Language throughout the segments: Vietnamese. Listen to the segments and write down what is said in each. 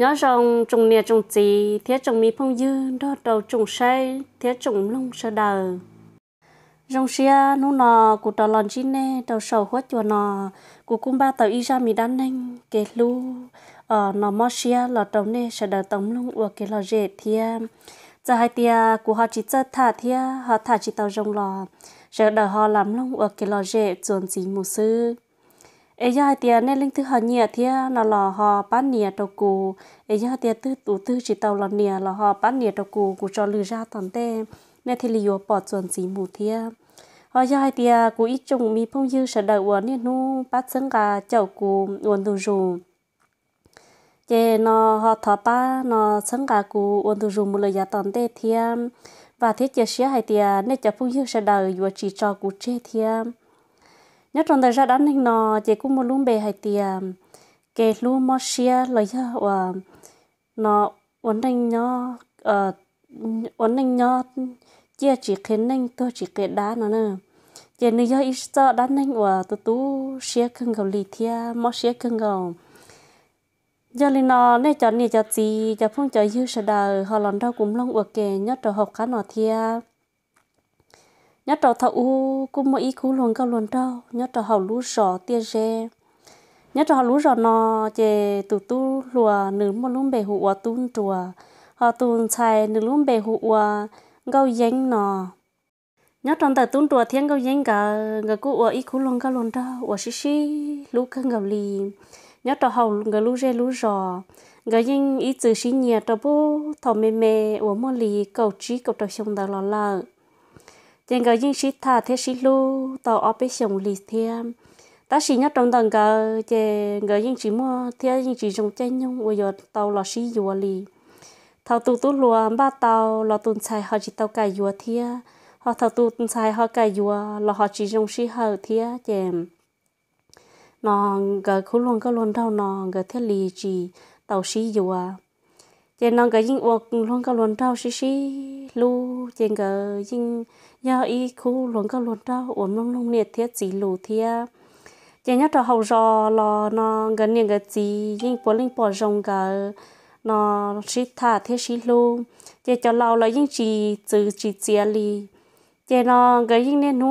nhớ rồng trùng nè trùng chỉ thế trùng mi phong dư đó đầu trùng say thế trùng lung sơ đờ rồng xia nô nò của tàu lòn chín nè tàu sầu khuất chùa nò của cung ba tàu y ra mi đan nanh kề lu ở ờ, nò mò xia lò tàu nè sơ đờ tàu lung ua kề lò rễ thia giờ hai tia cụ họ chỉ chơi thả thia họ thả chỉ tàu rồng lò sơ đờ họ làm lung ua kề lò rễ chuồn gì mù sư ấy giờ thì nên linh thứ họ nhiều thì nó là họ bán nhẹ đầu cù ấy giờ thì tư tụ tư chỉ tàu là nhẹ là họ bán nhẹ đầu cù cù cho lừa ra toàn thế nên thì liều bỏ chuẩn gì mù thì họ giờ thì cù ít chung mi phong dư sợ đợi uốn nên nu bắt sân cả chậu cù uốn tu rù chế nó họ thọ ba nó sân cả cù uốn tu rù một lời giá toàn thế thì và thiết chế sẽ hay thì nên cho phong dư sợ đợi uốn chỉ cho cù chê thì nhất trong thời gian đó nên nó chỉ cũng một lúc bề hay thì à, kể lúc mà xia lời ha và nó vấn đề nhỏ vấn đề nhỏ chia chỉ khiến nên tôi chỉ kể đá nó nè chỉ nếu do ít sợ đá nên và tôi tú xia cần gầu lì thia mà xia cần gầu giờ lên nó nên cho nên cho gì cho phong cho yêu sẽ đời họ lần đầu cũng long ở kề nhất rồi học khá nó thia nhớ trò thọ u cũng mỗi ý cú luôn câu luôn trâu nhớ trò hậu lú sọ tia rê nhớ trò lú sọ nò chè tụ tu lùa nữ một luôn bề hụa tuôn chùa họ tuôn xài nữ luôn bề hụa gâu dính nò nhớ trong tờ tuôn chùa thiên gâu dính cả gà cú ua ý cú luồng câu luôn trâu ua xí xí lú cân gặp lì nhớ trò hậu người lú rê lú sọ người dính ý chữ xí nhẹ trò bố thọ mê mê ua mô lì cầu trí cầu trò xong đà lò lợ chẳng có những sinh thà thế sinh lu tàu ở bên sông lì thiam ta chỉ nhất trong tầng cờ chè ngờ những chỉ mua thế những chỉ dùng chân nhung bây giờ tàu là sĩ dùa lì thầu tu tu lúa ba tàu là tuần xài họ chỉ tàu cả dùa thia họ thầu tu tuần xài họ cả dùa là họ chỉ dùng sĩ hờ thia chè nòng gờ khu luôn có luôn đâu nòng gờ thiết lì chỉ tàu sĩ dùa chè nòng gờ những uộc luôn có luôn đâu sĩ sĩ lu chè gờ những nhớ ý khu luôn cả luôn đó ổn nông nông nhiệt thiết chỉ lù thia chỉ nhớ cho hậu rò lò nó gần những cái gì nhưng bỏ linh bỏ rồng cả nó chỉ thả thế chỉ lù chỉ cho lâu là những chỉ từ chỉ chia li chỉ nó gần những nên nu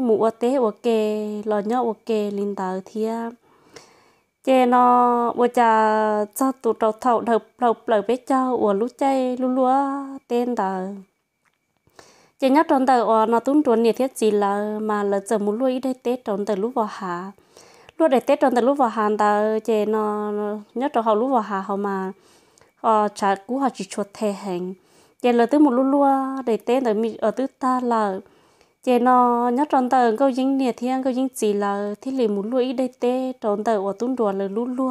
mũ tế ok lò nhớ ok linh tờ thia chị nó bây giờ cho tụt đầu thầu đầu đầu lời bé cho của lũ chay lúa tên tờ chỉ nhớ trong tờ ở ờ, nó tuôn tuần nhiệt thiết gì là mà là giờ muốn lui đây tết trong từ lúc vào hạ lúc đây tết trong từ lúc vào hạ ta chỉ nó nhớ trong họ lúc vào hạ họ mà ờ chả cú họ chỉ chuột thể hình chỉ là tới một lúc lúc để tết ở mi ở tứ ta là chỉ nó nhớ trong từ câu dính nhiệt thiên câu dính gì là thiết liền muốn lui đây tết trong từ ở tuôn tuần là lúc lúc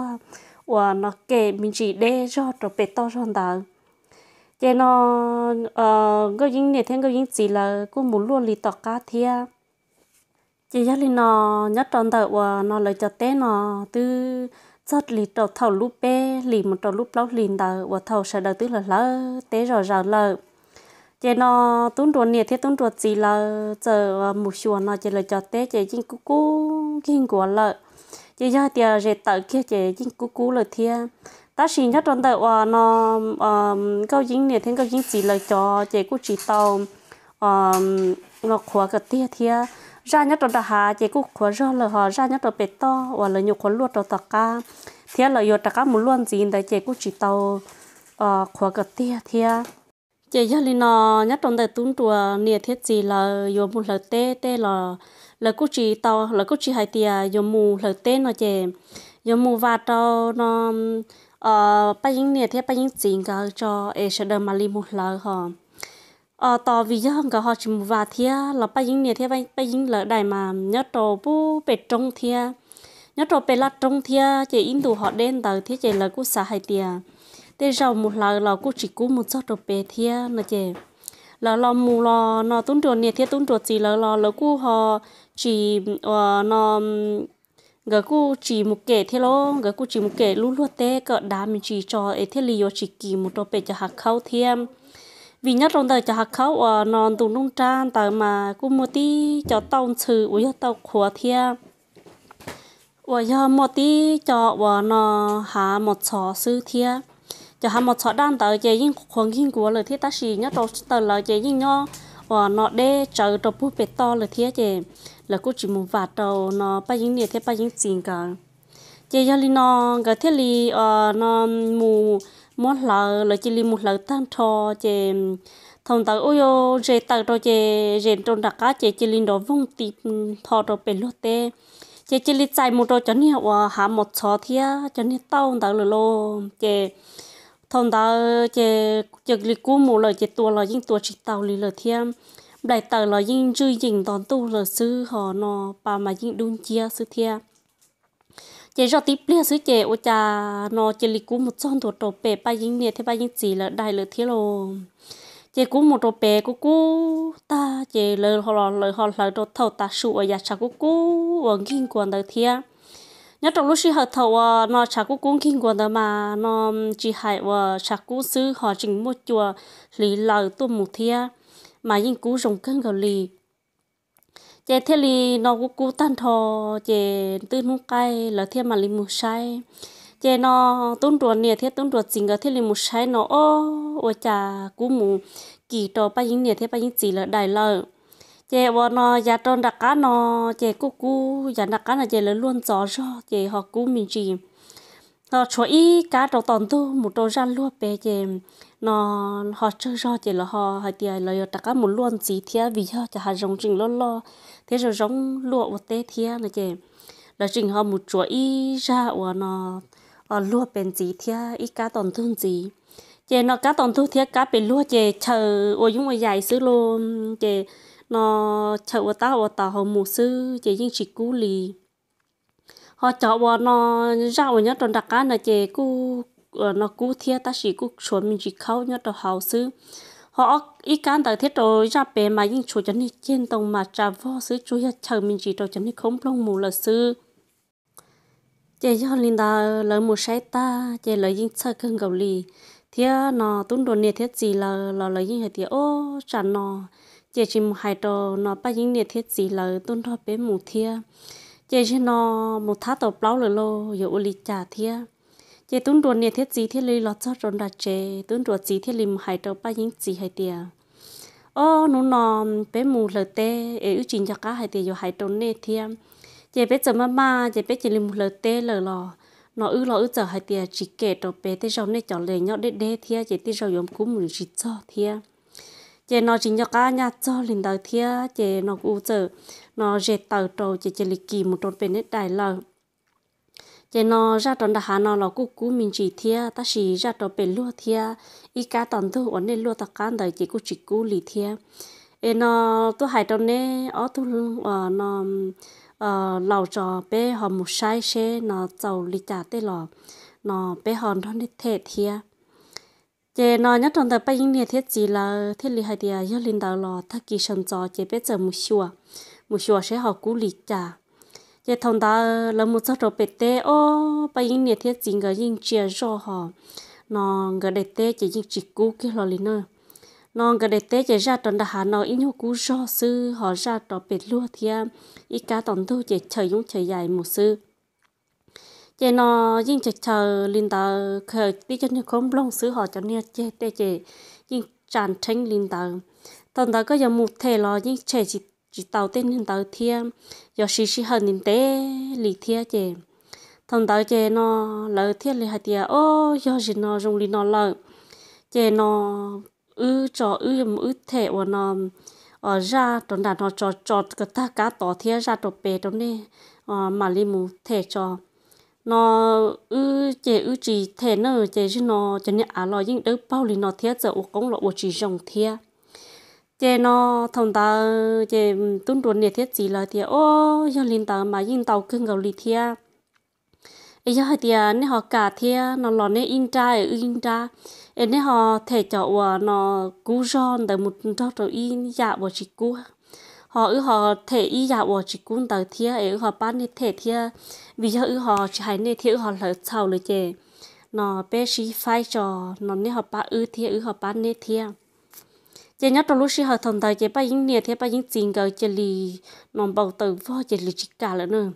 và nó kể mình chỉ để cho trong bể to trong từ cái nó ờ gấu dính này thêm gấu gì là cũng muốn luôn lì tọt cá thia chỉ ra lì nó nhất tròn đầu và nó lấy cho té nó từ rất lì trầu thầu lúc bé lì một trầu lúc lâu lì đầu và thầu sẽ đời tức là lỡ té rồi rồi lỡ chỉ nó tuấn ruột nè thế tuấn ruột gì là chờ ờ, một chùa nó chỉ là cho té chỉ chính cú cú kinh của lợ chỉ ra tiệt rệt tờ kia chỉ chính cú cú là thia ta xin cho trong đời và nó câu dính này thêm câu dính chỉ là cho chị cũng chỉ tàu nó khóa cái tia tia ra nhất trong đời hà chị cũng khóa ra là họ ra nhất trong bể to và là nhiều khóa luôn trong tất cả tia là nhiều tất cả một luôn gì đấy chị cũng chỉ tàu khóa cái tia tia chị cho nên nó nhất trong đời tuấn chùa nè thiết gì là nhiều một là tê tê là là cũng chỉ tàu là cũng chỉ hai tia nhiều một là tê nó chị giờ mua vào tàu nó ờ bây giờ nè thì bây giờ chính cái cho ai sẽ đem mà một lời hả ờ tỏ vì giờ không có họ chỉ một vài thì là bây giờ nè thì bây bây giờ lỡ đại mà nhớ trò bu bệt trong thì nhớ trò bệt là trong thì chỉ in tụ họ đen tờ thì chỉ là cũng xã hay tiề để rồi một lời là cũng chỉ cũng một chút trò bệt thì là chỉ là lo mù lo nó tốn trò nè thì tốn trò gì là lo là cũng họ chỉ ờ, nó gỡ cụ chỉ một kẻ thế lo gỡ cụ chỉ một kẻ lú lúa té cỡ đá mình chỉ cho ấy thế lý chỉ kỳ một đôi bề cho hạt khâu thêm vì nhất trong đời cho hạt khâu ở ờ, non tù nung trang tờ mà cụ mua tí cho tông trừ uy tàu khóa thêm và giờ một tí cho và ờ, nó hạ một sọ sư thêm cho hạ một sọ đan, tờ chế nhưng khoảng kinh của lời thiết ta chỉ nhất trong tờ lời chế nhưng nhau và ờ, nó đê chờ trong bút bề to lời thiết chế là cô chỉ muốn vạt đầu nó ba những nhiệt thế ba những tiền cả chị giờ li nó cái thế li ờ, nó mù mốt lợ là chỉ li một lợ tan thò chị thông tàu ôi yo dễ tàu rồi chị rèn trôn đặc cá chị chỉ li đó vung tì thọ rồi bên lót tê chị chỉ li chạy một rồi cho nên hòa ờ, hạ một chó thia cho nên tao tàu lừa lô chị thông tàu chị chị li cú mù lợ chị tua lợ những tua chỉ tao li lợ thiam đại tờ là dinh chui dình toàn tu là sư họ nó bà mà dinh đun chia sư thia chế cho tiếp lia sư chế ô cha nó chế lì cú một son thuộc đồ bè ba dinh nè thế ba dinh chỉ là đại lửa thế lô chế cú một đồ bè cú cú ta chế lờ họ là lờ họ lờ đồ thầu ta sụ ở nhà cha cú cú ở kinh quần đời thia nhớ trong lúc sư hợp thầu ờ, nó cha cú cũng kinh quần đời mà nó chỉ hại và ờ, cha cú sư họ chỉnh một chùa lý lờ tu một thia mà yên cú rồng cân gầu lì chè thế lì nó cú cú tan thò chè tư nung cay là thiên mà lì mù sai chè nó tốn ruột nè thế tốn ruột chính cái thế lì mù sai nó ô ô chà cú mù kỳ trò ba yên nè thế ba yên chỉ là đại lợi chè bọn nó giá tròn đặc cá nó chè cú cú giá đặc cá là chè lớn luôn gió cho chè họ cú mình chỉ họ chú ý cá trò tòn tu một trò gian luôn bé chè nó họ chơi cho chỉ là họ họ thì là tất cả một luôn gì thế vì họ chả hạt giống trình lo lo thế rồi giống lụa một tế thế này chị là trình họ một chuỗi ra của nó ở lúa bên gì thế ít cá tổn thương gì chị nó cá tổn thương thế cá bên lúa chị chờ ô chúng mà dài xứ luôn chị nó chờ ở tao ở tao họ một xứ chị nhưng chỉ cú lì họ chọn bọn nó ra ở nhớ tròn đặc cá này chị cú Ờ, nó cú thiệt ta chỉ cú chuẩn mình chỉ khâu nhớ đầu hậu sư họ ý can tại thiết rồi ra bề mà nhưng chủ chân đi trên tông mà trà vô sư chú hết chờ mình chỉ đầu chân đi không lông mù là sư chế cho linh ta lấy mù sai ta chế lấy nhưng sợ cơn gầu lì thế nó tún đồ nè thiết gì là là lấy nhưng hệ thì ô chả nó chế chỉ một hai đồ nó ba nhưng nè thiết gì là tún thôi bé mù thia chế chỉ nó một tháp tàu plau lỡ lô giờ ô lì chả thia ye tuấn đồ nè thiết gì thiết lý lót cho rồi đặt chế tuấn đồ gì thiết lý hải đầu ba những gì hải tiề ô nó nò bé mù lờ tê ế ưu chính cho cá hải tiề rồi hải đầu nè thiêm ye bé chở mama ye bé chỉ lý mù lờ tê lờ lò nó ư lò ư chở hải tiề chỉ kể đầu bé tê rau nè chọn lề nhọ đê đê thiê ye tê rau yếm cúm mù chỉ cho thiê chị nó chỉ nhớ cá nhà cho lên đầu thiê chị nó u chở nó dệt tàu trầu chị chỉ lịch kỳ một trốn bên nét đài lờ cho nó ra tròn đã hà nó là cú cú mình chỉ thia ta chỉ ra tròn bể luo thia ít cá tòn thu ổn nên luo ta cán đời chỉ cú chỉ cú lì thia em nó tôi hại tròn nè ở tôi ờ, nó ờ, lầu trò bé họ một sai xe nó giàu lì trả tê lò nó bé hòn thon đi thề thia chế nó nhất trong thời bây giờ thiết gì là thiết lì hai tia do linh đạo lò thắc kỳ sơn trò chế bé chờ một chùa một chùa sẽ học cú lì trả giờ thằng ta làm một số rồi bé té ô bây giờ nhiệt thiết chính cái những chia rõ họ nó cái đệ té chỉ những chỉ cú cái lo lên nữa nó cái đệ té chỉ ra tuần đã hà nó ít nhau cú rõ sư họ ra trò bé lúa thì ít cá tuần thu chỉ chơi những chơi dài một sư chỉ nó những chơi chơi linh ta khởi đi cho những không long sư họ cho nên chỉ té chỉ những tràn tranh linh ta thằng ta có giờ một thể lo những chơi chỉ chỉ tàu tên hiện tàu thia do xí xí hơn nhìn tế lì thia chè thằng tàu chè nó lỡ thia lì hạt tia ô do gì nó dùng lì nó lỡ chè nó ư cho ư em ư thể của nó ở ờ, ra trong đàn nó cho cho cái ta cá tỏ thia ra tổ bè trong này ờ, mà lì mù thể cho nó ư chè ư chỉ thể nó chè chứ nó cho nên à lo những đứa bao lì nó thia giờ uống cũng lộ chỉ dòng thia chế nó thông ta chế tuân tuần nhiệt thiết gì là thì ô do linh tàu mà yên tàu cưng gầu lì thia ấy do thì nếu họ cả thia nó lò nên yên tra ừ, yên in tra ấy họ thể cho và nó cú giòn tại một cho rồi yên dạ bỏ chỉ cú họ ư họ thể y dạ bỏ chỉ cú tàu thia ấy họ bán nên thể thia vì do ư họ chỉ hay nên thia họ lỡ sau lỡ chế nó bé sĩ phai cho nó nếu họ bán ư thia ư họ bán nên thia chỉ nhớ trong lúc sinh hoạt thằng tàu chỉ ba những nè thế ba những tiền gạo chỉ li nòng bao tử vô chỉ li chỉ cả nữa nữa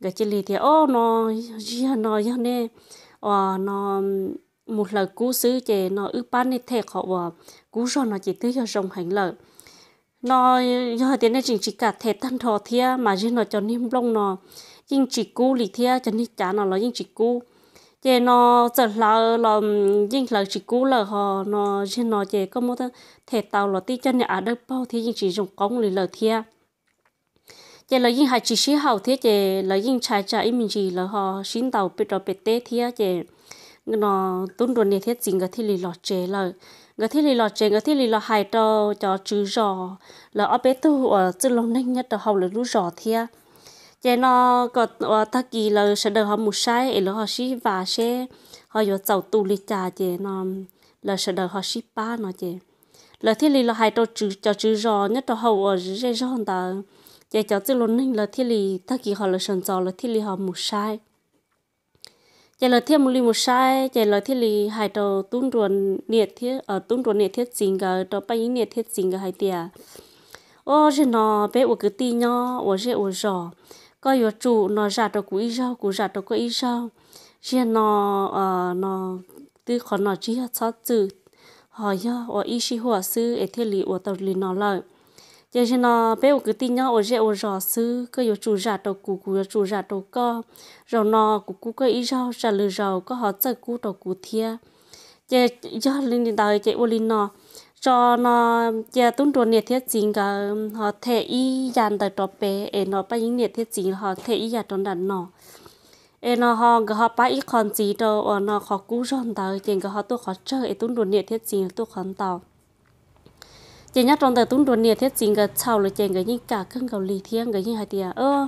gạo chỉ lì thì ô nó gì nó như thế ờ nó một lời cú xứ chỉ nó ước ban nè thẹt họ và ờ, cú rồi nó chỉ tới cho dòng hành lợi nó giờ tiền này chỉ chỉ cả thẹt thân thọ thia mà riêng nó cho niêm long nó nhưng chỉ cú lì thia cho nên chả nó là nhưng chỉ cú chị nó chợt là là riêng là chỉ cú là họ nó riêng nó chị có một thể tàu là tí chân nhà đất bao thì riêng chỉ dùng cống lì lờ thia chị là riêng hai chỉ xí hậu thế chị là riêng trái trái mình chỉ là họ xin tàu bị rồi bị tê thia chị nó tuân đồn này thế chính cái thế lì lọt chế là cái thế lì lọt chế cái thế lì lọt hai trò cho chữ rò là ở bên tôi ở ờ, chữ lòng nhanh nhất là hậu là lú rò thia giờ nó có ta kỳ là sẽ đợi họ một sai là họ xí và sẽ họ vô tàu tu lì trà giờ nó là sẽ đợi họ xí ba nó giờ là thiết lý là hai trò chữ cho chữ rò nhất là hậu ở dưới hơn ta giờ cho chữ luôn ninh là thiết lý ta kỳ họ là sần trò là thiết lý họ một sai giờ là thiết một lý một sai giờ là thiết lý hai trò tung ruồn nhiệt thiết ở tung ruồn nhiệt thiết chính cả trò bay nhiệt thiết chính cả hai tia ô giờ nó bé ở cái ti nhỏ ở dưới ở rò có yếu chủ nó giả đồ của Israel của giả đồ của Israel riêng nó ờ, nó từ khó nó chỉ hết sáu chữ họ nhớ ở ý chí hòa sư ở thế lý ở tàu lý nó lợi giờ thì nó bé cứ tin nhau ở rẻ ở rò sư có yếu chủ giả đồ cũ cũ yếu chủ giả đồ co rồi nó cũ cũ cái ý rau trả lừa rau có họ chơi cũ đồ cũ thia giờ do linh đạo chạy ô linh nó cho nó giờ tuân tròn nhiệt thiết chính cả họ thể y dàn tại trò bé em nó bây những nhiệt thiết chính họ thể y dàn trong đàn nó em nó họ cái họ bây ít còn gì đâu nó họ cú ròn tàu chính cả họ tôi họ chơi em tuân tròn nhiệt thiết chính tôi còn tàu chỉ nhắc trong tờ tuân tròn nhiệt thiết chính cái sau là chính cái những cả cưng cầu lì thiên cái những hai tiền ơ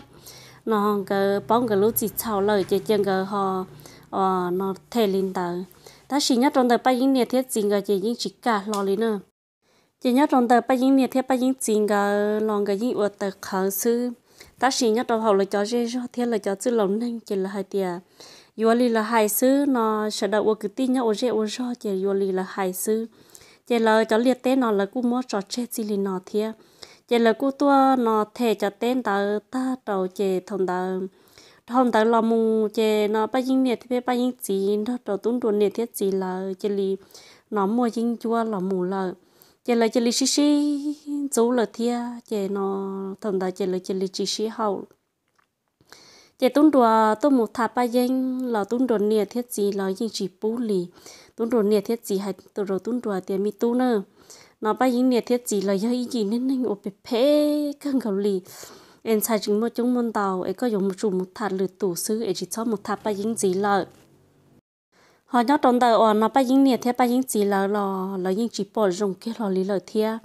nó cái bóng cái lúc chỉ sau lời chỉ chính cái họ nó thể linh tàu ta chỉ nhớ trong đời ba yên nhiệt thiết chính cái chỉ yên chỉ cả lo lý nữa chỉ nhớ trong đời ba yên nhiệt thiết ba yên chính cái lòng cái yên ở tờ khẩn sư ta chỉ nhớ trong hậu là cho dễ cho thiết là cho chữ lòng nên chỉ là hai tia yêu lý là hai sư nó sẽ đậu ở cái tin nhớ ở dễ ở cho chỉ yêu lý là hai sư chỉ là cho liệt tên nó là cú mua cho chết gì lý nó thiết chỉ là cú tua nó thể cho tên ta ta đầu chỉ thông ta thông tới lo mù chè nó ba dính nè thì ba dính gì nó đầu tuần tuần nè thiết gì là chè lì nó mua dính chua là mù là chè là chè lì xí xí chú là thia chè nó thông tới chè là chè lì xí xí hậu chè tuần đùa tôi một thà ba dính là tuần tuần nè thiết gì là dính chỉ bú lì tuần tuần nè thiết gì hay tôi rồi tuần đùa tiền mi tu nữa nó ba dính nè thiết gì là do ý gì nên nên ổn bẹp phe căng gầu lì em sai chính một chúng môn tàu ấy có dùng một chùm một thạt lượt tủ sư ấy chỉ cho một thạt ba dính gì lợ họ nhớ trong đời ở nó ba dính nhiệt thế ba dính gì lợ lò là những chỉ bỏ dùng kia lò lý lợ thia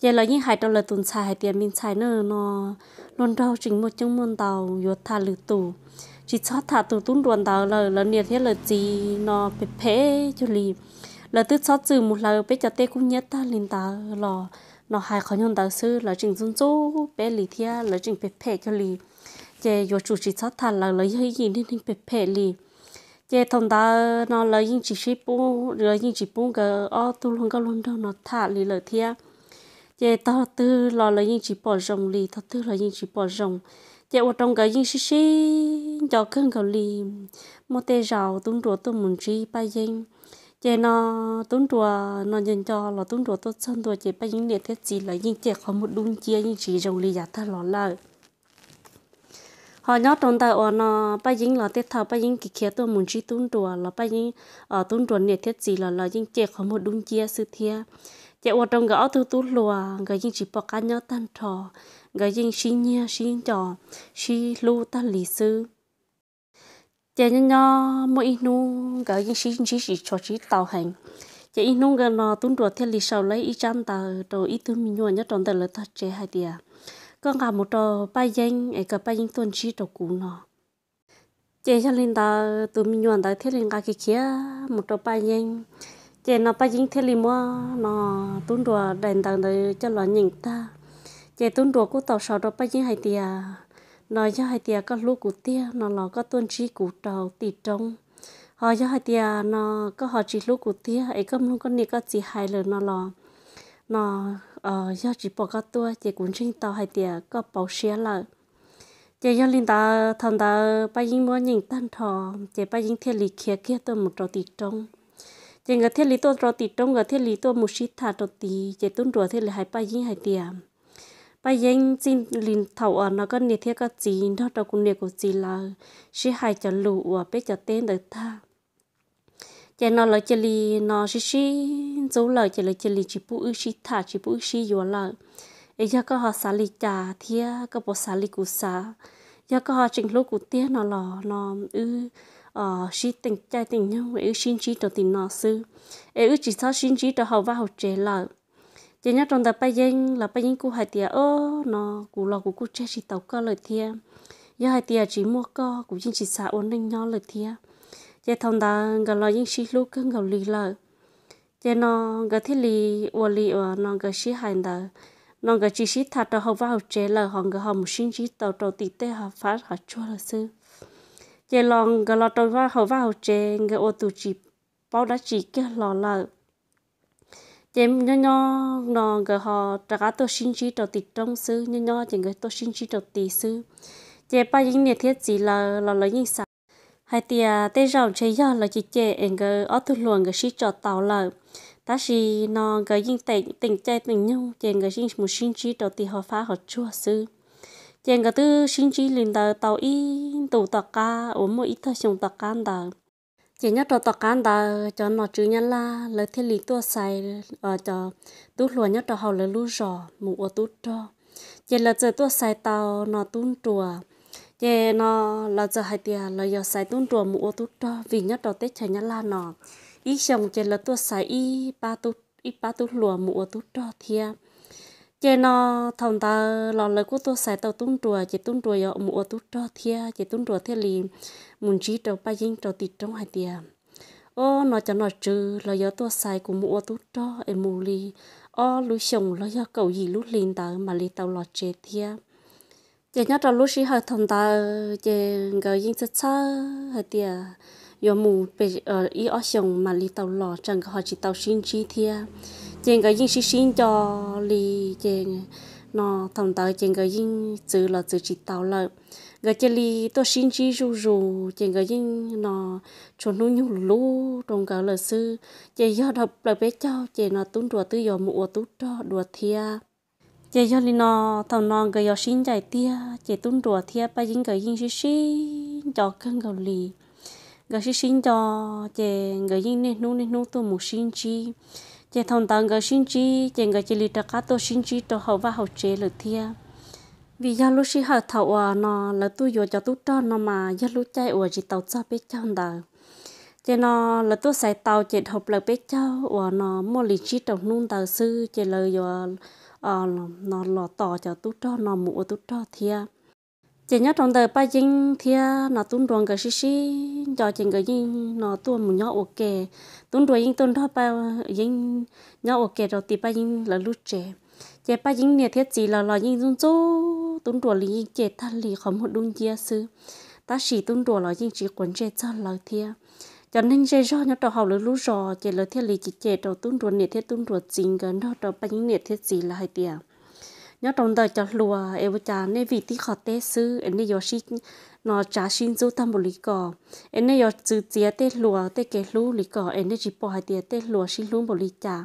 giờ là những hai trong lợ tuần xài tiền mình xài nữa nó luôn đâu chính một chúng môn tàu yết thạt lượt tủ chỉ cho thả tủ tún đồn tàu là là nhiệt thế lợ gì nó bẹp phe cho lì là tức cho trừ một lời bây giờ tê cũng nhớ ta lên tàu lò nó hai khó nhon đạo sư là trình dân chú bé lì thia là trình bé bé cho lì chế yo chủ chỉ sát thà là lấy hơi gì nên hình bé bé lì chế thông ta nó lấy những chỉ sĩ bu lấy những chỉ bu cái ở tu luôn cái luôn đâu nó thả lì lời thia chế ta tư là lấy những chỉ bỏ rồng lì ta tư là những chỉ bỏ rồng chế ở trong cái những sĩ sĩ cho cơn cái lì một tê rào tung rùa tung muốn chi bay dinh chế nó tuấn chùa nó dành cho là tuấn chùa tốt hơn tuổi chế bây những địa thiết gì là những chế có một đun chia những chỉ dầu lì giả ta lỏ lợi họ nhớ trong ta ở nó bây những là tết thọ bây những kỳ kia tôi muốn chỉ tuấn chùa là bây những ở ờ, tuấn chùa địa thiết gì là là những chế có một đun chia sự thiê chế ở trong gõ tôi tuấn lùa cái những chỉ bỏ cá nhớ tan trò cái những xí nhia xí trò xí lưu tan lì sư chị nhỏ mỗi ít nung gỡ những xí xí xí cho xí tàu hành chị ít nung gỡ nó tuân đuổi theo lịch sau lấy ít trăm tờ rồi ít tuân mình nhua nhất trong tờ lỡ ta chế hai tia con cả một trò bay danh ấy cả bay danh tuân chỉ trò cũ nó chị cho lên ta từ mình nhua tờ theo lên cả kia kia một trò bay danh chị nó bay danh theo lên mua nó tuân đuổi đèn tờ để cho lo nhìn ta chị tuân đuổi cô tàu sau đó bay danh hai tia nói cho hai tia có lúc của tia nó nó có tuân trí của tàu tỷ trống họ cho hai tia nó có họ chỉ lúc của tia ấy có luôn có niệm có chỉ hai lần nó lo nó ờ do chỉ bỏ các tua chỉ cũng trên tàu hai tia có bảo xe là chỉ do linh ta thằng ta ba dính mua nhìn tan thò chỉ ba dính thiên lý kia kia tôi một trò tỷ trống chỉ người thiên lý tôi trò tỷ trống người thiên lý tôi một xí thà trò tỷ chỉ tuân rùa thiên lý hai ba dính hai tia bây giờ xin linh thầu ở nó có nhiệt thiết có gì nó đâu cũng nhiệt của gì là sẽ hay cho lũ ở bên cho tên được ta chỉ nó là chỉ li nó chỉ chỉ dấu lời e chỉ là chỉ li chỉ bu chỉ thả chỉ bu chỉ vừa là ấy giờ có họ xả li trà thia có bộ xả li củ xả giờ có họ trình lúc của tiếc nó là nó ư ờ chỉ tình trai tình nhau ấy xin chỉ cho tình nó sư ấy chỉ sao xin chỉ cho họ vào học trẻ lại chỉ nhớ trong tập bay giờ là bay giờ cũng hay tiệt ô nó cũng lo cũng cũng che chỉ tàu cơ lời tiệt giờ hay tiệt chỉ mua cơ cũng chỉ chỉ xả ổn định nhau lời tiệt giờ thằng ta gần lo những chỉ lúc gần gần lì lời giờ nó gần thiết lì ổn lì ổn nó gần chỉ hành đó nó gần chỉ chỉ thật đó hậu vào chế là họ gần họ một sinh chỉ tàu tàu tít tê họ phát họ chua là sư giờ lo gần lo tàu vào hậu vào chế gần ô tụ chỉ bao đã chỉ cái lo lời chém nhỏ nhỏ nó gờ họ trả cá tôi xin chi đầu tì trong sư nhỏ nhỏ chỉ người tôi xin chi đầu tị sư chém ba những nhiệt thiết gì là là lấy những sản hai tia tê rào chơi giờ là chỉ chị em gờ ở thu luồng người xí trò tàu là ta xí nó người những tình tình chơi tình nhau chị người những một xin chi đầu tị họ phá họ chua sư chị người tư xin chi liền tờ tàu in tàu tàu ca uống một ít thôi sông tàu can tờ chỉ nhất trò tọt cán ta cho nó chữ nhân là lấy thế lý tua xài ở ờ, cho tú lúa nhất trò hầu lấy lú rò mù ở tú cho chỉ là giờ tua xài tàu nó tún chùa chỉ nó là giờ hai tia là giờ xài tún chùa mù ở tú cho vì nhất trò tết chả nhân là nó ý chồng chỉ là tua xài y ba tu ít ba tu lúa mù ở tú cho thiệt chế nó thằng ta lò lời của tôi xài tàu tung trùa chỉ tung trùa ở mùa tu cho thia chỉ tung trùa thia lì muốn chỉ trâu ba dính trâu tịt trong hai tia ô nó cho nó trừ là do tôi xài của mùa tu cho em mù lì ô lũ chồng là do cầu gì lũ liền tờ mà lì tàu lọt chế thia chế nhớ trâu lũ sĩ hai thằng ta chế gọi dính sơ sơ hai tia yo mu pe i ờ, o xiong mà li tàu lò chẳng có họ chỉ tàu xin chi thia chèn cái yên xin xin cho li chèn nó thằng tàu chèn cái yên chữ là chữ chỉ tàu lợ cái chè li tôi xin chi ru ru chèn cái yên nó cho nó nhung lú trong cái là sư chè do đập là bé cho chè nó tún đùa tư yo mu tú cho đùa thia chè cho li nó thầm non cái yo xin chạy tia chè tún đùa thia ba yên cái yên xin xin cho cân gầu lì người sinh xin cho chị người dân nên nuôi nên nuôi tôi một sinh chi chị thông tàng người sinh chi chị người chỉ lì trắc cá tôi sinh chi tôi hậu và hậu chế lượt thia vì giờ lúc sinh hở thầu à nó là tôi vừa cho tôi cho nó mà giờ lúc chạy ở chỉ tàu cho biết cho đờ chị nó là tôi xài tàu chị học là biết cho ở nó mua lịch chi trồng nung tàu sư chị lời vừa à nó lọ tỏ cho tôi cho nó mua tôi cho thia chỉ nhớ trong đời ba dinh thia à, nó tún đoàn cái xí xí cho chỉ cái dinh nó tuôn một nhau ok tún đoàn dinh tún đó ba dinh nhau ok rồi thì ba dinh là lúc trẻ chỉ ba dinh này thiết gì là là dinh dung chỗ tún đoàn lý dinh trẻ thắt lì không một đun chia sư ta chỉ tún đoàn là dinh chỉ quấn trẻ cho là thia cho nên dây do nhớ đầu học là lúc rò chỉ là thiết lì chỉ trẻ đầu tún đoàn này thiết tún đoàn chính cái đó đầu ba dinh này thiết gì là hai tiền nhớ trong đời cho lùa em cha nên vì tí khó tế sư em nên giờ xin nó cha xin giúp tâm một lý cỏ em nên giờ từ tiệt tế lùa tế kẻ lú lý cỏ em nên chỉ bỏ hai tiệt tế lùa xin lú một lý trả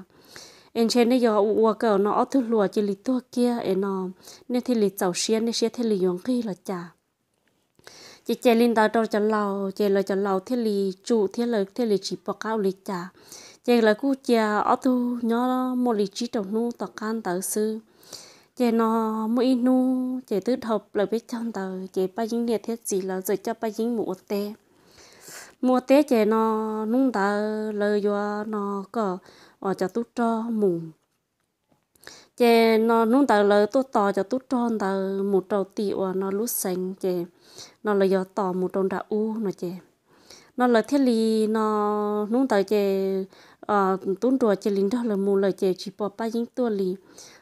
em trên nên giờ uo cờ nó ở thứ lùa chỉ lý tua kia em nó nên thì lý chảo xiên nên xiên thì lý yong khi là cha chị chè linh đào trong cho lâu chè lời cho lâu thế lý chủ thế lời thế lý chỉ bỏ cao lý trả chè lời cú chè ở thu nhớ một lý chỉ trong nu tọt can tờ sư chị nó mỗi nu chị tư thập là biết trong tờ chị ba dính liệt thiết gì là rồi cho ba dính mùa tê mùa tê chị nó nung tờ lời do nó có ở cho tút cho mùng chị nó nung tờ lời tút tò cho tút cho tờ một trầu tiểu nó lút xanh chị nó lời do tò một đầu đã u nó chị nó lời thiết lý nó nung tờ chị ờ tuân rùa linh đó là mù lời chỉ chỉ bỏ ba dính tua lì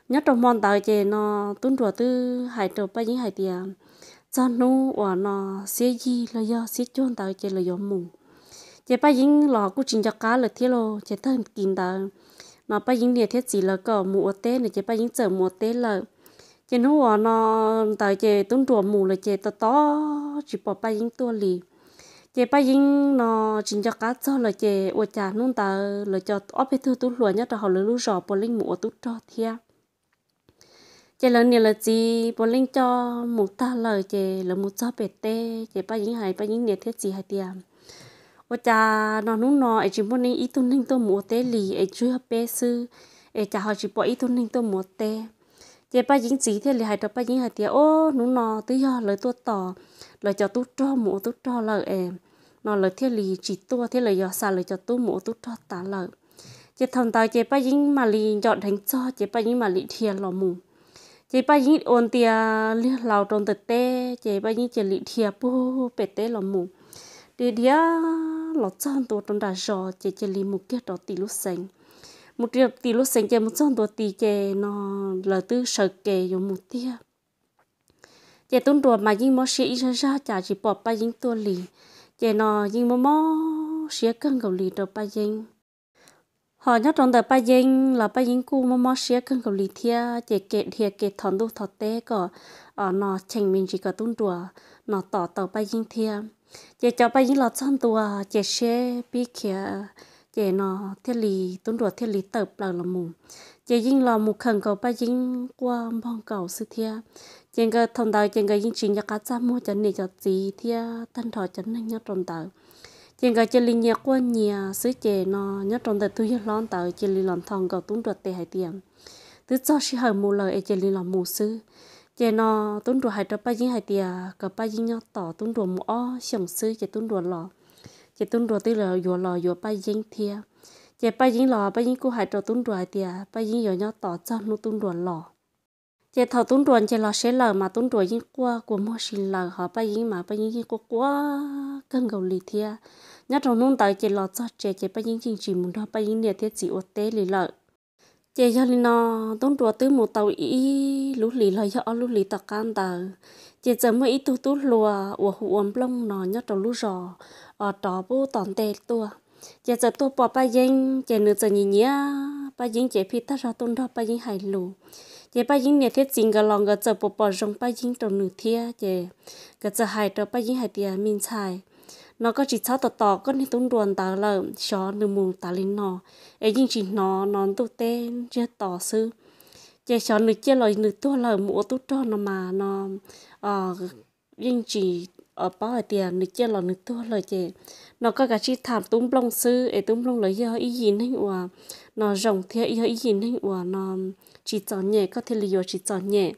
nhất trong mòn tàu chỉ nó tuân rùa tư hải trâu ba dính hải tiền cho nó và nó xế gì là do xế chôn tàu chỉ là do mù chỉ ba dính lò cũng chính cho cá là thế lo chỉ thân kinh tàu nó ba dính địa thiết gì là cỏ mù tê này chỉ ba dính chở mù tê là chỉ nó và nó tàu chỉ tuân rùa mù là chỉ to to chỉ bỏ ba dính tua lì chế ba dính nó chính cho cá cho là chế ô trà nung ta là cho ốp hết thứ tú lúa nhất cho họ lấy lúa rọ bò linh mùa tú cho thia chế lần này là gì bò linh cho một ta là chế là một cho bẹt tê chế ba dính hay ba dính nhiệt thế gì hay tiền ô trà nó nung nó ấy chỉ muốn nên ý tu ninh tu mùa tê lì ấy chưa bê sư ấy trà họ chỉ bỏ ít tu ninh tu mùa tê chế ba dính gì thế lì hay cho ba dính hay tiệm ô nung nó tới giờ lời tôi tỏ lời cho tú cho mùa tú cho lời em nó là thiết lì chỉ tua thiết là do xa là cho tu mổ tu cho tá lợi chế thằng tao chế ba dính mà lì dọn thành cho chế ba dính mà lì thiền lò mù chế ba dính ôn tia lì lào trong tật tê chế ba dính chế lì thiền bù bể tê lò mù đi đĩa lò chọn tu trong đà giò chế chế lì mù kia đó tì lúc sành một triệu tì lúc sành chế một chọn tu tì chế nó là tư sở kề dùng một tia chế tuân tu mà dính mò sĩ ra ra chả chỉ bỏ ba dính tu lì giờ nó dinh mò mò xía cân cầu lì đầu ba dinh họ nhớ trong đời ba dinh là ba dinh cu mò mò xía cân cầu lì thia giờ kẹt thia kẹt thòn đu thọt té có ở ờ, nó chành mình chỉ có tung đùa nó tỏ tàu ba dinh thia giờ cho ba dinh là chăn đùa giờ xe bi kia giờ nó thiết lì tung đùa thiết lì tập là là mù giờ dinh là mù khẩn cầu ba dinh qua mong cầu sư thia chân cơ thông đầu chân cơ chương trình cho cá cha mua cho này cho gì thì thân thọ cho này nhớ trong tờ chân cơ chân linh nhớ qua nhà sứ chè nó nhớ trong tờ tôi nhớ lon tờ chân linh làm thòng cầu tốn được tệ hai tiền tứ cho sĩ hở mù lời chân linh làm mù sư chè nó tốn được hai trăm ba chín hai tiền cả ba chín nhớ tỏ tốn được mù o sòng sư chè tốn được lò chè tốn được tức là vừa lò vừa ba chín thiệt chè ba chín lò ba chín cô hai trò tốn được hai tiền ba chín giờ nhớ tỏ cho nó tốn được lò chế thầu tuấn ruộng chế lò xế lờ mà tuấn ruộng những qua của mua xin lờ họ bây những mà bây những qua quá cân cầu lì thia nhớ trong nông tại chế lò cho chế chế bây những chỉ chỉ muốn họ bây những để thiết chỉ ô tế lì lợ chế cho lì nó tuấn ruộng tứ một tàu ý lũ lì lờ cho lú lì tạc can tờ chế giờ mới ít tu tu lùa ủa hụ ôm lông nó nhất trong lũ rò ở đó bố tòn tê tua chế giờ tu bỏ bây những chế nửa giờ nhỉ nhỉ bây những chế phi ta ra tuấn đó bây những hài lù chế ba dính nhà thiết chính cái lòng cái chợ bò bò rong ba dính trong nửa thia chế cái chợ hai trong ba dính hai tia mình xài nó có chỉ cho tọt tọt có nên tung đuồn ta lợ xó nửa mù ta lên nó ấy dính chỉ nó nó tu tê chưa tỏ sư chế xó nửa chế lời nửa tu lợ mũ tu cho nó mà nó ờ dính chỉ ở bao ở tiền nửa chế lời nửa tu lời chế nó có cả chỉ thảm tung blong sư ấy tung blong lời giờ ý gì nên ủa nó rồng theo giờ ý gì nên ủa nó chỉ cho nhẹ có thể lý do chỉ cho nhẹ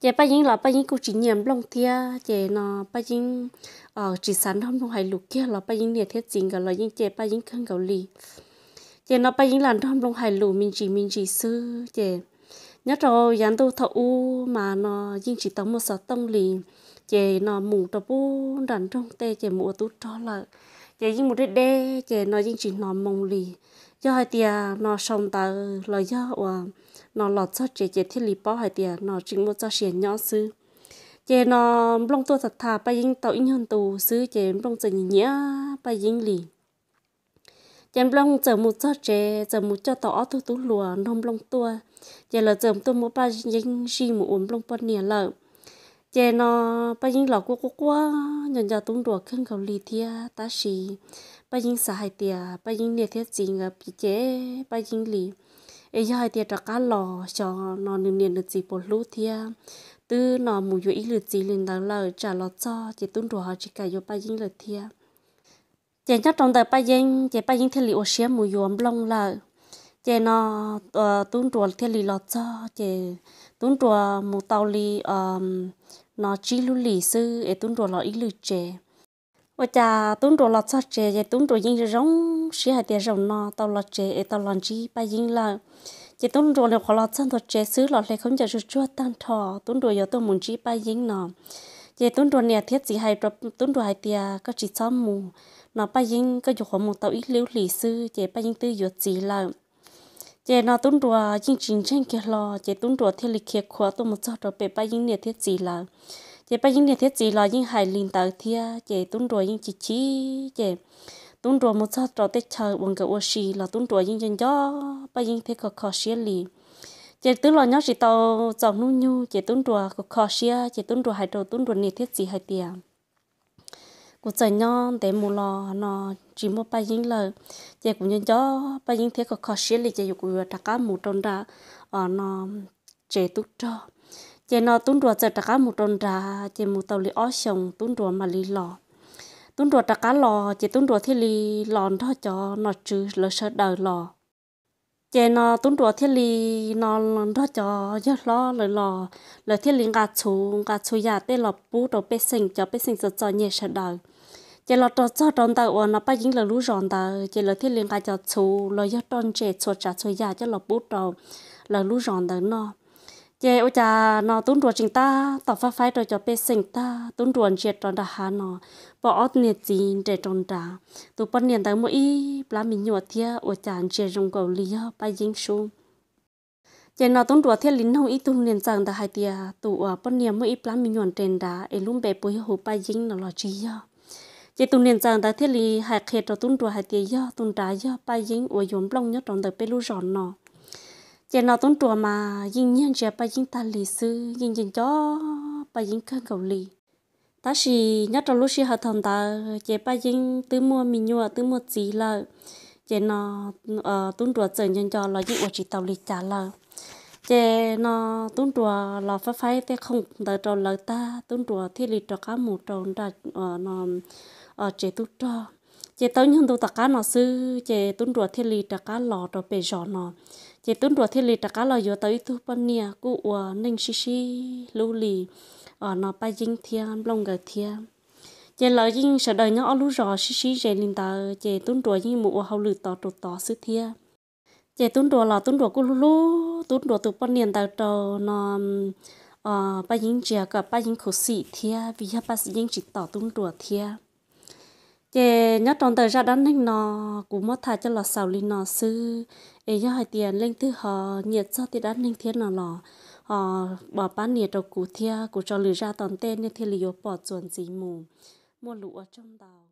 chị bây giờ là bây giờ cũng chỉ nhầm lòng thia ờ, chị nó bây giờ chỉ sẵn không đâu hay lục kia là bây giờ nhiệt thiết chính cả là dính chị bây giờ không gạo lì chị nó bây giờ làm không đâu hay lù mình chỉ mình chỉ sư chị nhất rồi dán tu thọ u mà nó dính chỉ tống một sáu tông lì chị nó mù tập bu đàn trong tê chị mù tu cho là chị dính một đế đê chị nó dính chỉ nó mong lì giờ hai tia nó sống ta lo giờ và nó lọt cho chị chị thiết lý bỏ hai tia nó chính một cho xiên nhỏ sư chị nó lông tua thật thà bây giờ tàu in hơn tù sư chị lông chân nhía bây giờ lì chị lông chờ một cho chị chờ một cho tàu tôi tú lùa nông lông tua chị là chờ tôi một ba dính chi một uống lông bận nè lợn chị nó bây giờ lọ của của của nhận ra tung đùa khăn cầu lì thia ta xì bây giờ xã hội tiệt bây giờ nhiệt thiết gì ngờ bị chế bây giờ lì ấy hai tiệt cho cá lò cho nó nương nương được gì bột lú thia từ nó mù dụ ý lượt gì lên đó là trả lọt cho chỉ tuân thủ họ chỉ cả vô bây giờ lượt thia chỉ nhắc trong đời bây giờ chỉ bây giờ thiết lì ô xía mù dụ ấm long là chỉ nó ờ, tuân thủ thiết lì lọt cho chỉ tuân thủ mù tàu lì nó chỉ lưu lì sư ấy tuân thủ lò ý lượt chế 我家东着了草车，也东着因是容，是还得容呢。到了车，也到了车，把因了，也东着了花了草头车，ซื้อ了来空就是捉单头，东着要到门车把因呢。也东着呢，贴子还着东着还得个只草木，那把因个有花木到一溜里ซื้，也把因都有子了。也那东着因真正个了，也东着贴里开阔，都没找着被把因呢贴子了。chị bây những thiết gì là những hải linh tàu thia chị tuân rồi những chỉ chỉ chị tuân rồi một sát trò tết chờ bằng cái ô xì là tuân rồi những dân gió bây những thiết có khó xía lì chị tuân rồi nhớ chị tàu chọn nu nhu chị tuân rồi có khó xía chị tuân rồi hải đồ tuân rồi nhiệt thiết gì hải tiền cụ trời nhon để mù lò nó chỉ một ba những lờ chị cũng nhân cho ba dính thế có khó xí lì chị cũng đặt cá mù trôn ra ở ờ, nó chế tút cho chỉ nó tuân đùa chơi tất cả một tuần ra chế một tàu lì ó sông tuân đùa mà lì lò tuân đùa tất cả lò chế tuân đùa thiết lì lòn đó cho nó trừ lỡ sợ đời lò chế nó tuân đùa thiết lì nó đó cho gió lò lỡ lò lỡ thiết lì ngà chú ngà chú nhà tê lò bú đồ bê sinh cho bê sinh rất cho nhẹ sợ đời chỉ là cho cho trong tàu nó bắt dính là lú ròn tàu chế là thiết lì cả cho chú lo cho tròn chế chuột trả chú già cho là bút đầu là lú ròn tàu nó chế ô cha nó tuấn ruột chính ta tỏ phát phái rồi cho bê sinh ta tuấn ruột chết tròn đã hà nó bỏ ớt nhiệt gì để tròn đã tụ bận niệm tới mỗi lá mình nhụa thia ô cha chết rong cầu lý bay dính xuống chế nó tuấn ruột thiết lính không ít tốn niệm rằng đã hai tia tụ ở bận niệm mỗi lá mình nhụa trên đã ấy lúc bé bối hồ bay dính nó lo chi ho chế tụng niệm rằng đã thiết lý hai khe rồi tuấn ruột hai tia ho tốn đá ho bay dính ô yếm long nhất tròn tới bê lu ròn nó giờ nào tốn chùa mà yên nhân trẻ bà yên ta lì sư yên yên cho bà yên cơn cầu lì ta chỉ nhớ trong lúc xưa hợp thằng ta giờ bà yên tự mua mình nhua tự mua gì là giờ nó ờ tốn chùa chờ nhân cho là yên ở chỉ tàu lì trả là giờ nó tốn chùa là phải phải thế không đợi trò lợi ta tốn chùa thiết lì trò cá mù trò ra ờ nó ờ chế tút trò chế tao nhân tụ tất cả nó sư chế tốn chùa thiết lì trò cá lò trò bề giò nó chỉ tuân rùa thiên lì tất cả lo vừa tới tu bận nia cụ ở ninh xí xí lưu lì ở nó bay dính thiên long gờ thiên chỉ lời dính sợ đời nhỏ lú rò xí xí rèn linh tờ chỉ tuân rùa dính mụ hậu lử tỏ trụ tỏ sư thiên chỉ tuân rùa là tuân rùa cụ lú lú tuân rùa tu bận nia tờ trò nó ờ bay dính chè cả bay dính khổ sĩ thiên vì ha ba dính chỉ tỏ tuân rùa thiên chị nhớ tròn thời ra đó nên nó cũng mất thà cho lọ sầu linh nó sư ấy cho hỏi tiền lên thứ họ nhiệt cho thì đã nên thiên nó lọ họ bỏ bán nhiệt đầu cụ thia cụ cho lừa ra toàn tên như thiên liều bỏ chuẩn gì mù mua lũ ở trong đào